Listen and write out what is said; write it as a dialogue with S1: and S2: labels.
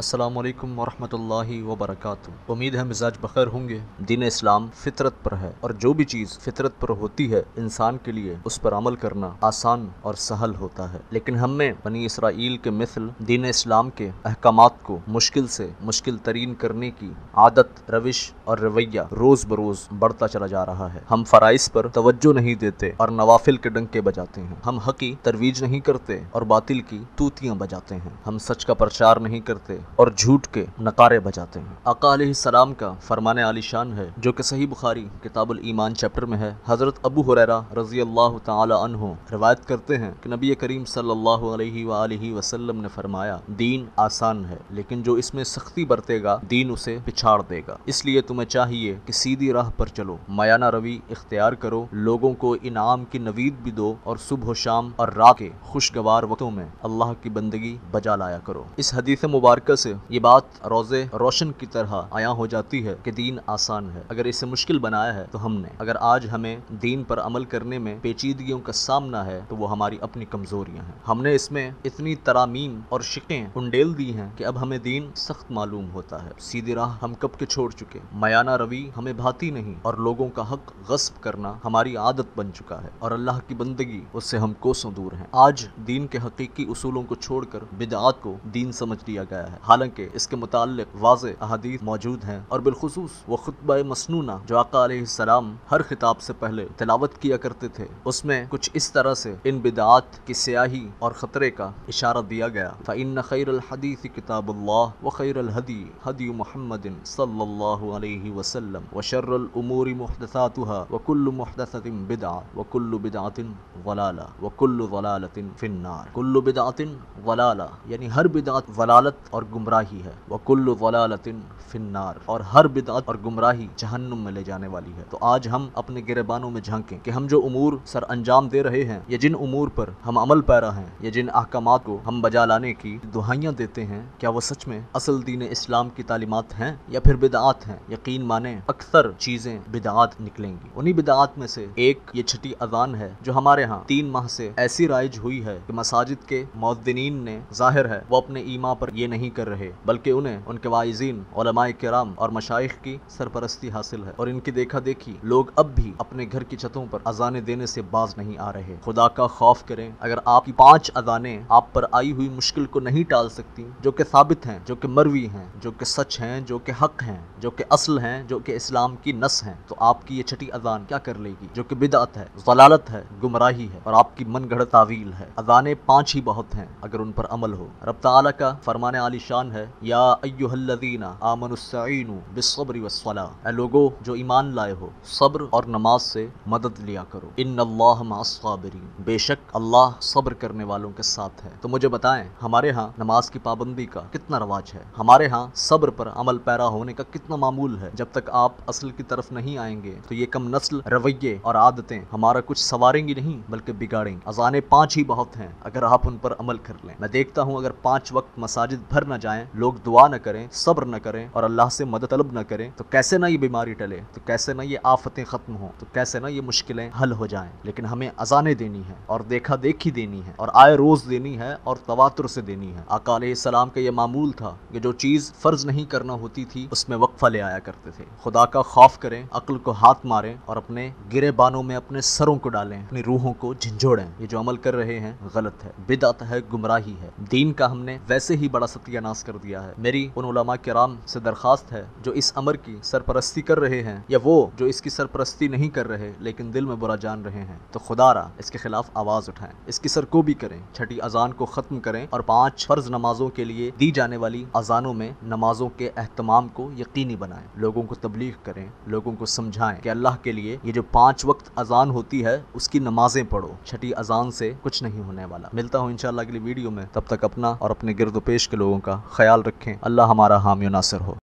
S1: السلام علیکم ورحمۃ اللہ وبرکاتہ امید ہے مزاج بخیر ہوں گے دین اسلام فطرت پر ہے اور جو بھی چیز فطرت پر ہوتی ہے انسان کے لیے اس پر عمل کرنا آسان اور سہل ہوتا ہے لیکن ہم میں بنی اسرائیل کے مثل دین اسلام کے احکامات کو مشکل سے مشکل ترین کرنے کی عادت روش اور رویہ روز بروز بڑھتا چلا جا رہا ہے ہم فرائض پر توجہ نہیں دیتے اور نوافل کے ڈنکے بجاتے ہیں ہم حقی ترویج نہیں کرتے اور باطل کی توتیاں بجاتے ہیں ہم سچ کا پرچار نہیں کرتے اور جھوٹ کے نقارے بجاتے ہیں آقا علیہ السلام کا فرمان علی شان ہے جو کہ صحیح بخاری کتاب الایمان میں ہے حضرت ابو حریرہ رضی اللہ تعالی عنہ روایت کرتے ہیں کہ نبی کریم صلی اللہ علیہ وآلہ وسلم نے فرمایا دین آسان ہے لیکن جو اس میں سختی برتے گا دین اسے پچھاڑ دے گا اس لیے تمہیں چاہیے کہ سیدھی راہ پر چلو مایانہ روی اختیار کرو لوگوں کو انعام کی نوید بھی دو اور صبح و شام اور رات کے خوشگوار وقتوں میں اللہ کی بندگی بجا لایا کرو اس حدیث مبارکہ سے یہ بات روزے روشن کی طرح آیا ہو جاتی ہے کہ دین آسان ہے اگر اسے مشکل بنایا ہے تو ہم نے اگر آج ہمیں دین پر عمل کرنے میں پیچیدگیوں کا سامنا ہے تو وہ ہماری اپنی کمزوریاں ہیں ہم نے اس میں اتنی ترامیم اور شکیں انڈیل دی ہیں کہ اب ہمیں دین سخت معلوم ہوتا ہے سیدھی راہ ہم کب کے چھوڑ چکے میانہ روی ہمیں بھاتی نہیں اور لوگوں کا حق غصب کرنا ہماری عادت بن چکا ہے اور اللہ کی بندگی اس سے ہم کوسوں دور ہیں آج دین کے حقیقی اصولوں کو چھوڑ کر بدعات کو دین سمجھ لیا گیا ہے حالانکہ اس کے متعلق واضح احادیث موجود ہیں اور بالخصوص وہ خطبہ مسنونہ جو آقا علیہ السلام ہر خطاب سے پہلے تلاوت کیا کرتے تھے اس میں کچھ اس طرح سے ان بدعات کی سیاہی اور خطرے کا اشارہ دیا گیا فَإِنَّ خَيْرَ الْحَدِيثِ كِتَابُ اللَّهِ وَخَيْرَ الْحَدِي حَدِي مُحَمَّدٍ صَلَّى اللَّهُ عَلَيْهِ وَسَلَّمْ وَشَرَّ الْأُمُورِ مُحْدَثَاتُهَا وَكُلُّ مُحْدَثَةٍ بِدْعَةٍ وَكُلُّ بِدْعَةٍ ضَلَالَةٍ وَكُلُّ ضَلَالَةٍ فِي النَّارِ كُلُّ بِدْعَةٍ ضَلَالَةٍ یعنی ہر بدعات ضلالت اور گ گمراہی ہے وہ کل فنار اور ہر بدعت اور گمراہی جہنم میں لے جانے والی ہے تو آج ہم اپنے میں جھانکیں کہ ہم جو امور سر انجام دے رہے ہیں یا جن امور پر ہم عمل پیرا ہیں یا جن احکامات کو ہم بجا لانے کی دہائیاں دیتے ہیں کیا وہ سچ میں اصل دین اسلام کی تعلیمات ہیں یا پھر بدعات ہیں یقین مانیں اکثر چیزیں بدعات نکلیں گی انہی بدعات میں سے ایک یہ چھٹی اذان ہے جو ہمارے ہاں تین ماہ سے ایسی رائج ہوئی ہے کہ مساجد کے نے ظاہر ہے وہ اپنے ایما پر یہ نہیں کر رہے بلکہ انہیں ان کے وائزین علماء کرام اور مشائخ کی سرپرستی حاصل ہے اور ان کی دیکھا دیکھی لوگ اب بھی اپنے گھر کی چھتوں پر اذانے دینے سے باز نہیں آ رہے خدا کا خوف کریں اگر آپ کی پانچ اذانے آپ پر آئی ہوئی مشکل کو نہیں ٹال سکتی جو کہ ثابت ہیں جو کہ مروی ہیں جو کہ سچ ہیں جو کہ حق ہیں جو کہ اصل ہیں جو کہ اسلام کی نس ہیں تو آپ کی یہ چھٹی اذان کیا کر لے گی جو کہ بدعت ہے ضلالت ہے گمراہی ہے اور آپ کی من گھڑ تعویل ہے اذانے پانچ ہی بہت ہیں اگر ان پر عمل ہو رب تعالیٰ کا فرمان علی شاہ ہے یا ایوہ الذین اے لوگو جو ایمان لائے ہو صبر اور نماز سے مدد لیا کرو ان اللہ بے شک اللہ صبر کرنے والوں کے ساتھ ہے تو مجھے بتائیں ہمارے ہاں نماز کی پابندی کا کتنا رواج ہے ہمارے ہاں صبر پر عمل پیرا ہونے کا کتنا معمول ہے جب تک آپ اصل کی طرف نہیں آئیں گے تو یہ کم نسل رویے اور عادتیں ہمارا کچھ سواریں گی نہیں بلکہ بگاڑیں گے ازانے پانچ ہی بہت ہیں اگر آپ ان پر عمل کر لیں میں دیکھتا ہوں اگر پانچ وقت مساجد بھر نہ جائیں لوگ دعا نہ کریں صبر نہ کریں اور اللہ سے مدد طلب نہ کریں تو کیسے نہ یہ بیماری ٹلے تو کیسے نہ یہ آفتیں ختم ہوں تو کیسے نہ یہ مشکلیں حل ہو جائیں لیکن ہمیں اذانیں دینی ہیں اور دیکھا دیکھی دینی ہے اور آئے روز دینی ہے اور تواتر سے دینی ہے آقا علیہ السلام کا یہ معمول تھا کہ جو چیز فرض نہیں کرنا ہوتی تھی اس میں وقفہ لے آیا کرتے تھے خدا کا خوف کریں عقل کو ہاتھ ماریں اور اپنے گرے بانوں میں اپنے سروں کو ڈالیں اپنی روحوں کو جھنجھوڑیں یہ جو عمل کر رہے ہیں غلط ہے بدعت ہے گمراہی ہے دین کا ہم نے ویسے ہی بڑا ستیہ کر دیا ہے میری ان علماء کرام سے درخواست ہے جو اس امر کی سرپرستی کر رہے ہیں یا وہ جو اس کی سرپرستی نہیں کر رہے لیکن دل میں برا جان رہے ہیں تو خدا را اس کے خلاف آواز اٹھائیں اس کی سرکوبی کریں چھٹی ازان کو ختم کریں اور پانچ فرض نمازوں کے لیے دی جانے والی ازانوں میں نمازوں کے اہتمام کو یقینی بنائیں لوگوں کو تبلیغ کریں لوگوں کو سمجھائیں کہ اللہ کے لیے یہ جو پانچ وقت اذان ہوتی ہے اس کی نمازیں پڑھو چھٹی ازان سے کچھ نہیں ہونے والا ملتا ہوں انشاءاللہ اگلی ویڈیو میں تب تک اپنا اور اپنے گرد و پیش کے لوگوں کا خیال رکھیں اللہ ہمارا حامی و ناصر ہو